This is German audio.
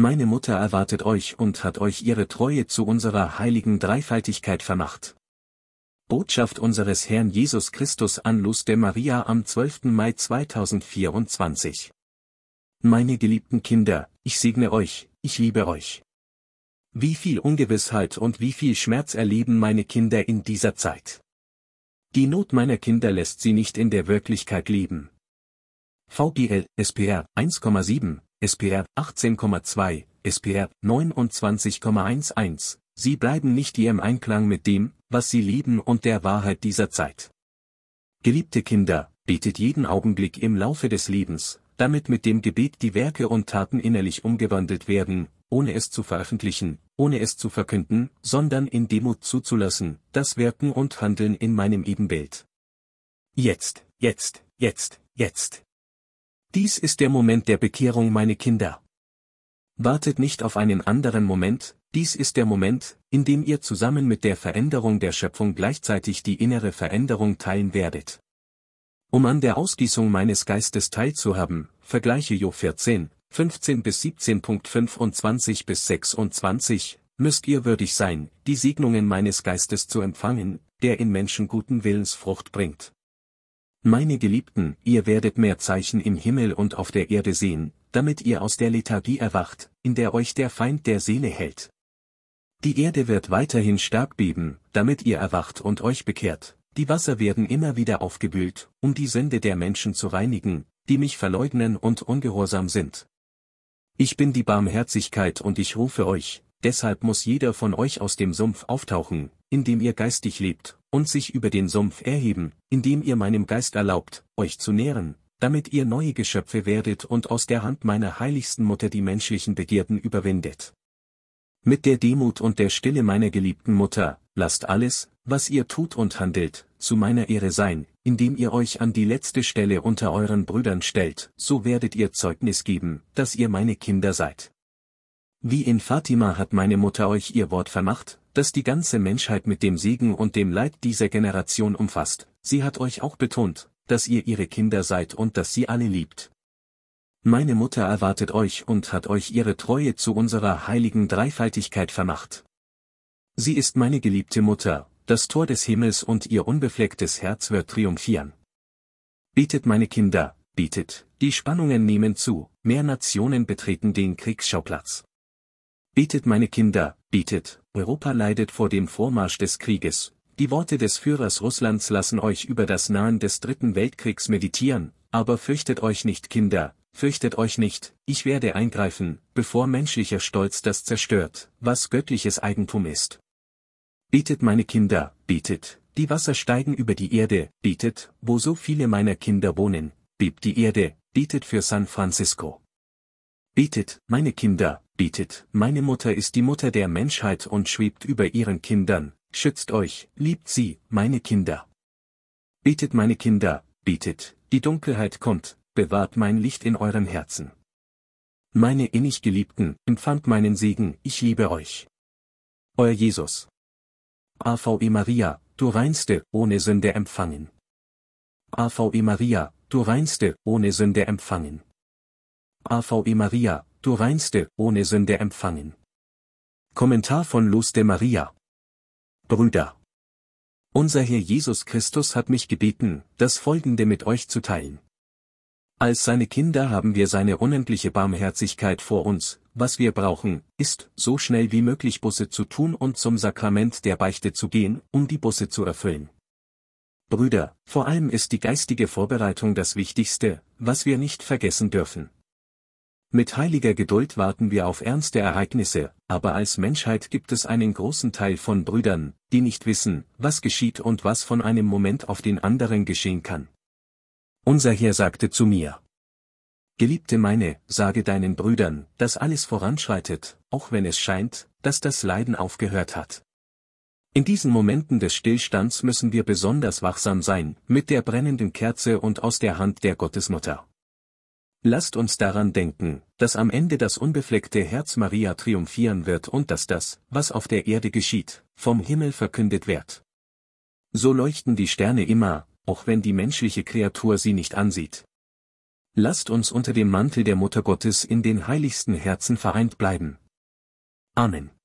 Meine Mutter erwartet euch und hat euch ihre Treue zu unserer heiligen Dreifaltigkeit vermacht. Botschaft unseres Herrn Jesus Christus an Luz de Maria am 12. Mai 2024. Meine geliebten Kinder, ich segne euch, ich liebe euch. Wie viel Ungewissheit und wie viel Schmerz erleben meine Kinder in dieser Zeit. Die Not meiner Kinder lässt sie nicht in der Wirklichkeit leben. VGL, SPR, 1,7, SPR 18,2, SPR 29,11, sie bleiben nicht je im Einklang mit dem, was sie lieben und der Wahrheit dieser Zeit. Geliebte Kinder, betet jeden Augenblick im Laufe des Lebens, damit mit dem Gebet die Werke und Taten innerlich umgewandelt werden, ohne es zu veröffentlichen, ohne es zu verkünden, sondern in Demut zuzulassen, das Wirken und Handeln in meinem Ebenbild. Jetzt, jetzt, jetzt, jetzt. Dies ist der Moment der Bekehrung, meine Kinder. Wartet nicht auf einen anderen Moment, dies ist der Moment, in dem ihr zusammen mit der Veränderung der Schöpfung gleichzeitig die innere Veränderung teilen werdet. Um an der Ausgießung meines Geistes teilzuhaben, vergleiche Jo 14, 15 bis 17.25 bis 26, müsst ihr würdig sein, die Segnungen meines Geistes zu empfangen, der in Menschen guten Willens Frucht bringt. Meine Geliebten, ihr werdet mehr Zeichen im Himmel und auf der Erde sehen, damit ihr aus der Lethargie erwacht, in der euch der Feind der Seele hält. Die Erde wird weiterhin stark beben, damit ihr erwacht und euch bekehrt. Die Wasser werden immer wieder aufgebühlt, um die Sünde der Menschen zu reinigen, die mich verleugnen und ungehorsam sind. Ich bin die Barmherzigkeit und ich rufe euch, deshalb muss jeder von euch aus dem Sumpf auftauchen, in dem ihr geistig lebt, und sich über den Sumpf erheben, indem ihr meinem Geist erlaubt, euch zu nähren, damit ihr neue Geschöpfe werdet und aus der Hand meiner heiligsten Mutter die menschlichen Begierden überwindet. Mit der Demut und der Stille meiner geliebten Mutter, lasst alles, was ihr tut und handelt, zu meiner Ehre sein, indem ihr euch an die letzte Stelle unter euren Brüdern stellt, so werdet ihr Zeugnis geben, dass ihr meine Kinder seid. Wie in Fatima hat meine Mutter euch ihr Wort vermacht, das die ganze Menschheit mit dem Segen und dem Leid dieser Generation umfasst, sie hat euch auch betont, dass ihr ihre Kinder seid und dass sie alle liebt. Meine Mutter erwartet euch und hat euch ihre Treue zu unserer heiligen Dreifaltigkeit vermacht. Sie ist meine geliebte Mutter, das Tor des Himmels und ihr unbeflecktes Herz wird triumphieren. Betet meine Kinder, betet, die Spannungen nehmen zu, mehr Nationen betreten den Kriegsschauplatz. Betet meine Kinder, bietet, Europa leidet vor dem Vormarsch des Krieges, die Worte des Führers Russlands lassen euch über das Nahen des Dritten Weltkriegs meditieren, aber fürchtet euch nicht Kinder, fürchtet euch nicht, ich werde eingreifen, bevor menschlicher Stolz das zerstört, was göttliches Eigentum ist. Bietet meine Kinder, bietet, die Wasser steigen über die Erde, bietet, wo so viele meiner Kinder wohnen, biebt die Erde, bietet für San Francisco. Betet, meine Kinder, betet, meine Mutter ist die Mutter der Menschheit und schwebt über ihren Kindern, schützt euch, liebt sie, meine Kinder. Betet, meine Kinder, betet, die Dunkelheit kommt, bewahrt mein Licht in eurem Herzen. Meine innig Geliebten, empfangt meinen Segen, ich liebe euch. Euer Jesus. AVE Maria, du reinste, ohne Sünde empfangen. AVE Maria, du reinste, ohne Sünde empfangen. AVE Maria, du reinste, ohne Sünde empfangen. Kommentar von Luz de Maria. Brüder. Unser Herr Jesus Christus hat mich gebeten, das Folgende mit euch zu teilen. Als seine Kinder haben wir seine unendliche Barmherzigkeit vor uns, was wir brauchen, ist, so schnell wie möglich Busse zu tun und zum Sakrament der Beichte zu gehen, um die Busse zu erfüllen. Brüder, vor allem ist die geistige Vorbereitung das Wichtigste, was wir nicht vergessen dürfen. Mit heiliger Geduld warten wir auf ernste Ereignisse, aber als Menschheit gibt es einen großen Teil von Brüdern, die nicht wissen, was geschieht und was von einem Moment auf den anderen geschehen kann. Unser Herr sagte zu mir. Geliebte meine, sage deinen Brüdern, dass alles voranschreitet, auch wenn es scheint, dass das Leiden aufgehört hat. In diesen Momenten des Stillstands müssen wir besonders wachsam sein, mit der brennenden Kerze und aus der Hand der Gottesmutter. Lasst uns daran denken, dass am Ende das unbefleckte Herz Maria triumphieren wird und dass das, was auf der Erde geschieht, vom Himmel verkündet wird. So leuchten die Sterne immer, auch wenn die menschliche Kreatur sie nicht ansieht. Lasst uns unter dem Mantel der Mutter Gottes in den heiligsten Herzen vereint bleiben. Amen.